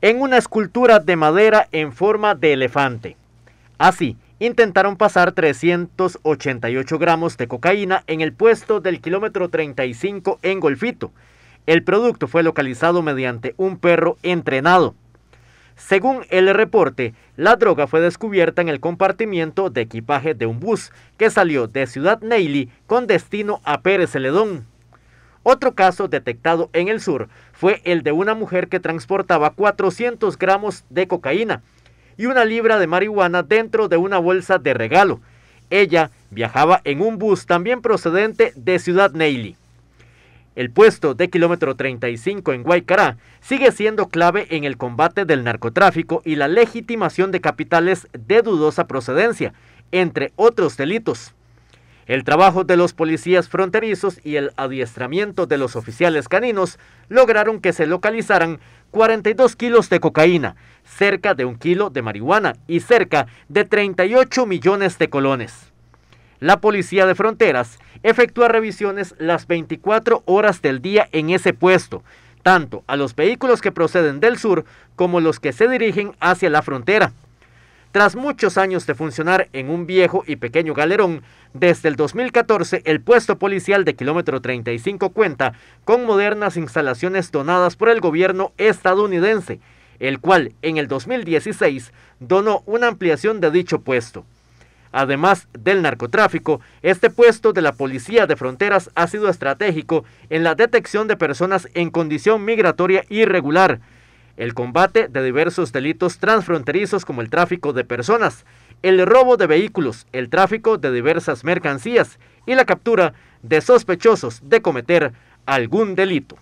en una escultura de madera en forma de elefante. Así, intentaron pasar 388 gramos de cocaína en el puesto del kilómetro 35 en Golfito. El producto fue localizado mediante un perro entrenado. Según el reporte, la droga fue descubierta en el compartimiento de equipaje de un bus que salió de Ciudad Neily con destino a Pérez Celedón. Otro caso detectado en el sur fue el de una mujer que transportaba 400 gramos de cocaína y una libra de marihuana dentro de una bolsa de regalo. Ella viajaba en un bus también procedente de Ciudad Neily. El puesto de kilómetro 35 en Guaycará sigue siendo clave en el combate del narcotráfico y la legitimación de capitales de dudosa procedencia, entre otros delitos. El trabajo de los policías fronterizos y el adiestramiento de los oficiales caninos lograron que se localizaran 42 kilos de cocaína, cerca de un kilo de marihuana y cerca de 38 millones de colones. La Policía de Fronteras efectúa revisiones las 24 horas del día en ese puesto, tanto a los vehículos que proceden del sur como los que se dirigen hacia la frontera, tras muchos años de funcionar en un viejo y pequeño galerón, desde el 2014 el puesto policial de kilómetro 35 cuenta con modernas instalaciones donadas por el gobierno estadounidense, el cual en el 2016 donó una ampliación de dicho puesto. Además del narcotráfico, este puesto de la Policía de Fronteras ha sido estratégico en la detección de personas en condición migratoria irregular, el combate de diversos delitos transfronterizos como el tráfico de personas, el robo de vehículos, el tráfico de diversas mercancías y la captura de sospechosos de cometer algún delito.